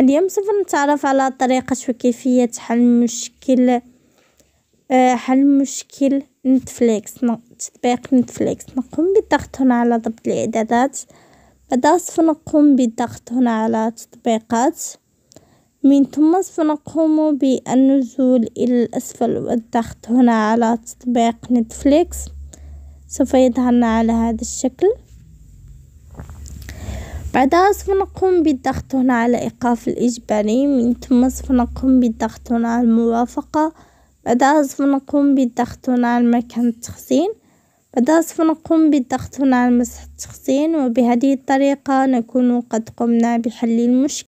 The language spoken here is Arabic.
اليوم سوف نتعرف على طريقة وكيفية حل مشكل آه، حل مشكل نتفليكس تطبيق نتفليكس نقوم بالضغط هنا على ضبط الاعدادات بعدها سوف نقوم بالضغط هنا على تطبيقات من ثم سوف نقوم بالنزول الى الاسفل والضغط هنا على تطبيق نتفليكس سوف يظهرنا على هذا الشكل بعدها سوف نقوم بالضغط هنا على إيقاف الإجباري من ثم سوف نقوم بالضغط هنا على الموافقة بعدها سوف نقوم بالضغط هنا على مكان التخزين بعدها سوف نقوم بالضغط هنا على مسح التخزين وبهذه الطريقة نكون قد قمنا بحل المشكلة